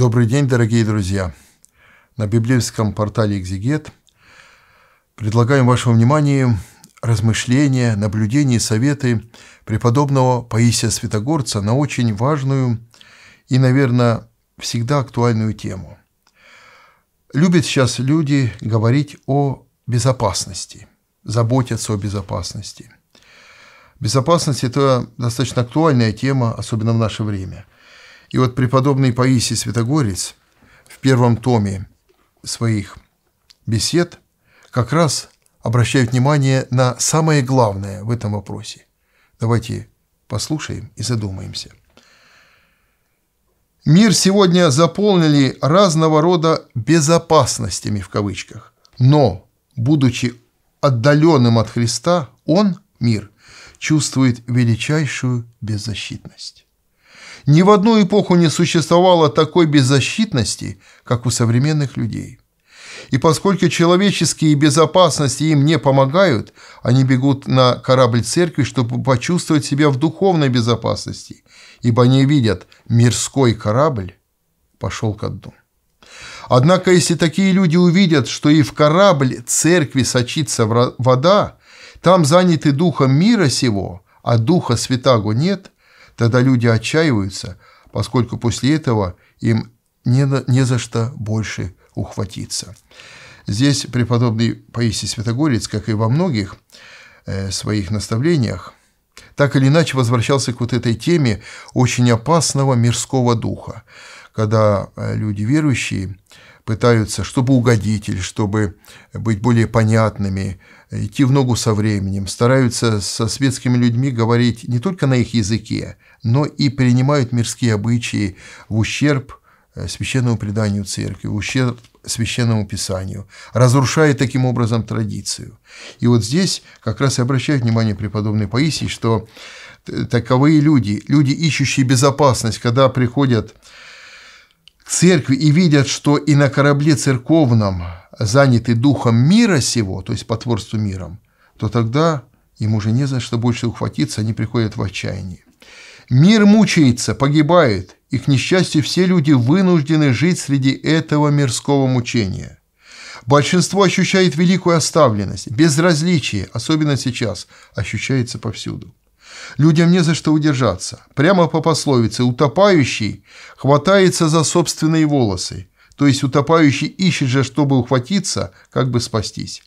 Добрый день, дорогие друзья! На библейском портале «Экзегет» предлагаем вашему вниманию размышления, наблюдения и советы преподобного Паисия Святогорца на очень важную и, наверное, всегда актуальную тему. Любят сейчас люди говорить о безопасности, заботятся о безопасности. Безопасность – это достаточно актуальная тема, особенно в наше время – и вот преподобный Паисий Святогорец в первом томе своих бесед как раз обращает внимание на самое главное в этом вопросе. Давайте послушаем и задумаемся. Мир сегодня заполнили разного рода «безопасностями» в кавычках, но, будучи отдаленным от Христа, он, мир, чувствует величайшую беззащитность. Ни в одну эпоху не существовало такой беззащитности, как у современных людей. И поскольку человеческие безопасности им не помогают, они бегут на корабль церкви, чтобы почувствовать себя в духовной безопасности, ибо они видят, мирской корабль пошел ко дну. Однако, если такие люди увидят, что и в корабль церкви сочится вода, там заняты духом мира сего, а духа святаго нет, Тогда люди отчаиваются, поскольку после этого им не, не за что больше ухватиться. Здесь преподобный Паисий Святогорец, как и во многих э, своих наставлениях, так или иначе возвращался к вот этой теме очень опасного мирского духа, когда э, люди верующие пытаются, чтобы угодить или чтобы быть более понятными, идти в ногу со временем, стараются со светскими людьми говорить не только на их языке, но и принимают мирские обычаи в ущерб э, священному преданию церкви, в ущерб священному писанию, разрушая таким образом традицию. И вот здесь как раз и обращаю внимание преподобный Паисий, что э, таковые люди, люди, ищущие безопасность, когда приходят церкви и видят, что и на корабле церковном заняты духом мира сего, то есть потворству миром, то тогда им уже не за что больше ухватиться, они приходят в отчаяние. Мир мучается, погибает, и, к несчастью, все люди вынуждены жить среди этого мирского мучения. Большинство ощущает великую оставленность, безразличие, особенно сейчас, ощущается повсюду. Людям не за что удержаться. Прямо по пословице «утопающий» хватается за собственные волосы. То есть утопающий ищет же, чтобы ухватиться, как бы спастись.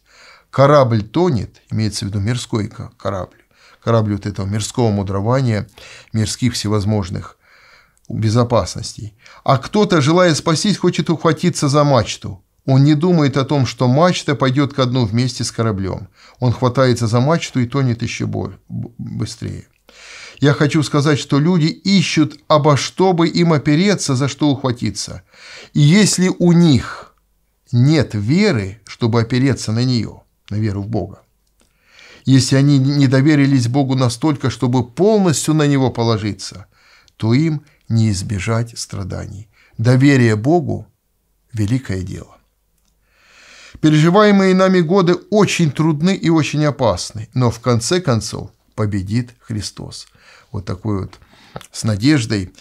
Корабль тонет, имеется в виду мирской корабль, корабль вот этого мирского мудрования, мирских всевозможных безопасностей. А кто-то, желая спастись, хочет ухватиться за мачту. Он не думает о том, что мачта пойдет ко дну вместе с кораблем. Он хватается за мачту и тонет еще быстрее. Я хочу сказать, что люди ищут обо что бы им опереться, за что ухватиться. И если у них нет веры, чтобы опереться на нее, на веру в Бога, если они не доверились Богу настолько, чтобы полностью на Него положиться, то им не избежать страданий. Доверие Богу – великое дело. Переживаемые нами годы очень трудны и очень опасны, но в конце концов победит Христос. Вот такой вот с надеждой,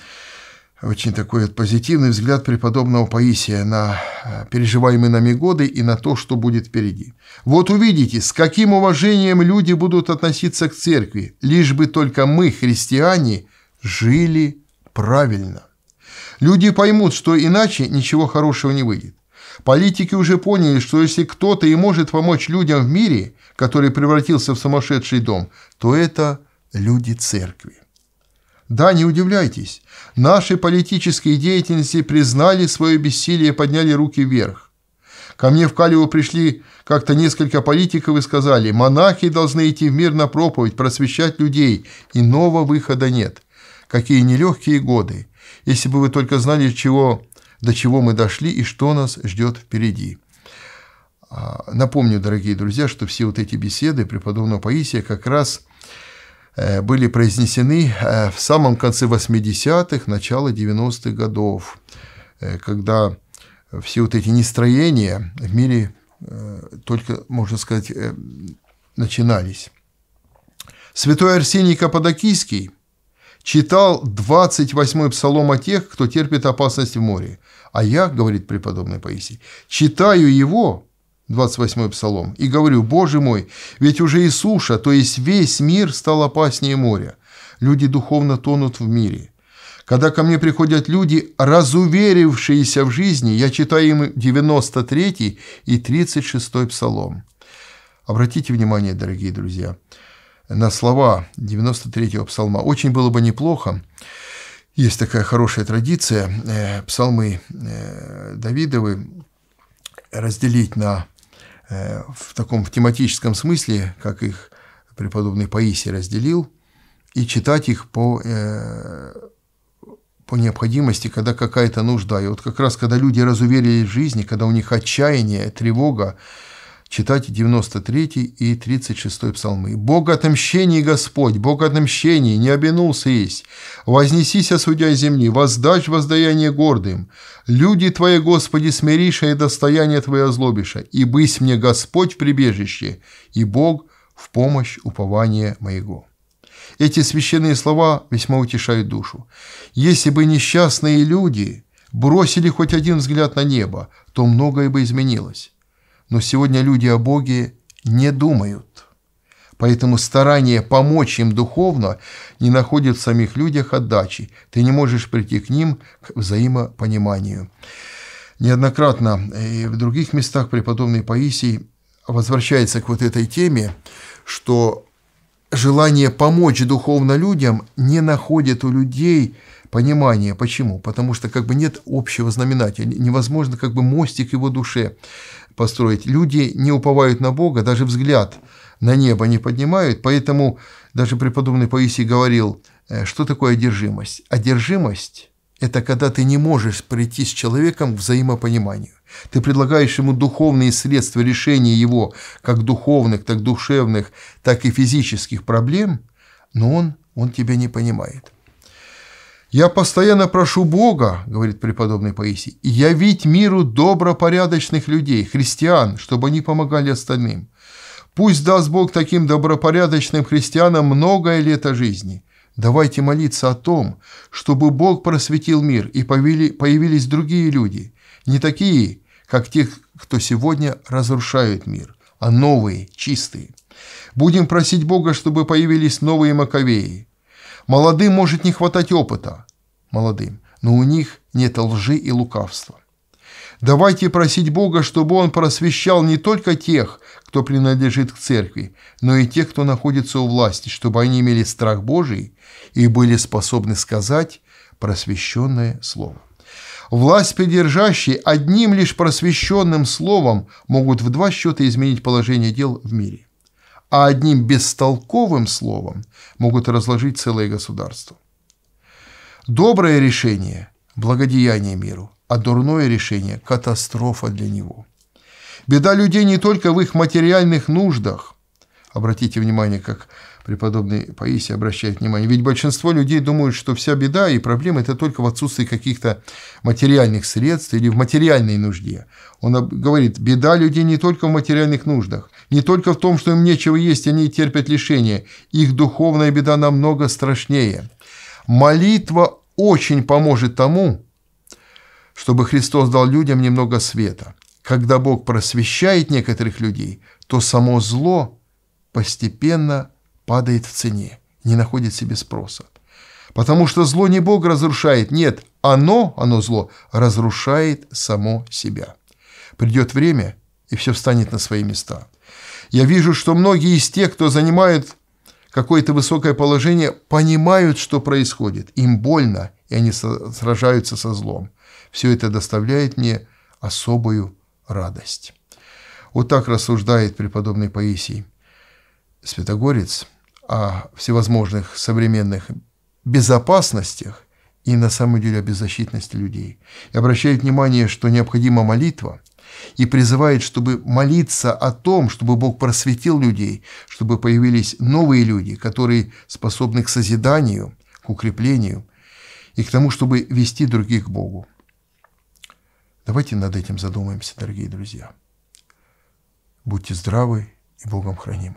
очень такой вот позитивный взгляд преподобного Паисия на э, переживаемые нами годы и на то, что будет впереди. Вот увидите, с каким уважением люди будут относиться к церкви, лишь бы только мы, христиане, жили правильно. Люди поймут, что иначе ничего хорошего не выйдет. Политики уже поняли, что если кто-то и может помочь людям в мире, который превратился в сумасшедший дом, то это люди церкви. Да, не удивляйтесь, наши политические деятельности признали свое бессилие, и подняли руки вверх. Ко мне в Каливу пришли как-то несколько политиков и сказали, монахи должны идти в мир на проповедь, просвещать людей, иного выхода нет. Какие нелегкие годы. Если бы вы только знали, чего до чего мы дошли и что нас ждет впереди. А, напомню, дорогие друзья, что все вот эти беседы преподобного Паисия как раз э, были произнесены э, в самом конце 80-х, начало 90-х годов, э, когда все вот эти нестроения в мире только, можно сказать, начинались. Святой Арсений Каппадокийский – читал 28-й псалом о тех, кто терпит опасность в море. А я, говорит преподобный Паисий, читаю его, 28-й псалом, и говорю, «Боже мой, ведь уже и суша, то есть весь мир стал опаснее моря. Люди духовно тонут в мире. Когда ко мне приходят люди, разуверившиеся в жизни, я читаю им 93 и 36 псалом». Обратите внимание, дорогие друзья – на слова 93-го псалма. Очень было бы неплохо, есть такая хорошая традиция, э, псалмы э, Давидовы разделить на э, в таком тематическом смысле, как их преподобный Паисий разделил, и читать их по, по необходимости, когда какая-то нужда. И вот как раз, когда люди разуверились в жизни, когда у них отчаяние, тревога, Читайте 93 и 36 псалмы. «Бог отомщений, Господь, Бог отомщений, не обинулся есть. Вознесися осудя земли, воздашь воздаяние гордым. Люди Твои, Господи, смириша и достояние Твое озлобиша. И бысь мне Господь в прибежище, и Бог в помощь упования моего». Эти священные слова весьма утешают душу. Если бы несчастные люди бросили хоть один взгляд на небо, то многое бы изменилось но сегодня люди о Боге не думают. Поэтому старание помочь им духовно не находит в самих людях отдачи. Ты не можешь прийти к ним к взаимопониманию. Неоднократно и в других местах преподобный Паисий возвращается к вот этой теме, что желание помочь духовно людям не находит у людей понимания. Почему? Потому что как бы нет общего знаменателя, невозможно как бы мостик его душе построить. Люди не уповают на Бога, даже взгляд на небо не поднимают, поэтому даже преподобный Паисий говорил, э, что такое одержимость? Одержимость – это когда ты не можешь прийти с человеком к взаимопониманию. Ты предлагаешь ему духовные средства решения его как духовных, так душевных, так и физических проблем, но он, он тебя не понимает. «Я постоянно прошу Бога, — говорит преподобный Паисий, — явить миру добропорядочных людей, христиан, чтобы они помогали остальным. Пусть даст Бог таким добропорядочным христианам многое лето жизни. Давайте молиться о том, чтобы Бог просветил мир и появились другие люди, не такие, как тех, кто сегодня разрушают мир, а новые, чистые. Будем просить Бога, чтобы появились новые Маковеи – Молодым может не хватать опыта, молодым, но у них нет лжи и лукавства. Давайте просить Бога, чтобы Он просвещал не только тех, кто принадлежит к церкви, но и тех, кто находится у власти, чтобы они имели страх Божий и были способны сказать просвещенное слово. Власть придержащие одним лишь просвещенным словом могут в два счета изменить положение дел в мире а одним бестолковым словом могут разложить целое государство. Доброе решение – благодеяние миру, а дурное решение – катастрофа для него. Беда людей не только в их материальных нуждах. Обратите внимание, как Преподобный Паисий обращает внимание. Ведь большинство людей думают, что вся беда и проблема – это только в отсутствии каких-то материальных средств или в материальной нужде. Он говорит, беда людей не только в материальных нуждах, не только в том, что им нечего есть, они терпят лишения. Их духовная беда намного страшнее. Молитва очень поможет тому, чтобы Христос дал людям немного света. Когда Бог просвещает некоторых людей, то само зло постепенно – падает в цене, не находит себе спроса. Потому что зло не Бог разрушает, нет, оно, оно зло, разрушает само себя. Придет время, и все встанет на свои места. Я вижу, что многие из тех, кто занимает какое-то высокое положение, понимают, что происходит. Им больно, и они сражаются со злом. Все это доставляет мне особую радость. Вот так рассуждает преподобный Паисий Святогорец – о всевозможных современных безопасностях и на самом деле о беззащитности людей. И обращает внимание, что необходима молитва, и призывает, чтобы молиться о том, чтобы Бог просветил людей, чтобы появились новые люди, которые способны к созиданию, к укреплению и к тому, чтобы вести других к Богу. Давайте над этим задумаемся, дорогие друзья. Будьте здравы и Богом хранимы.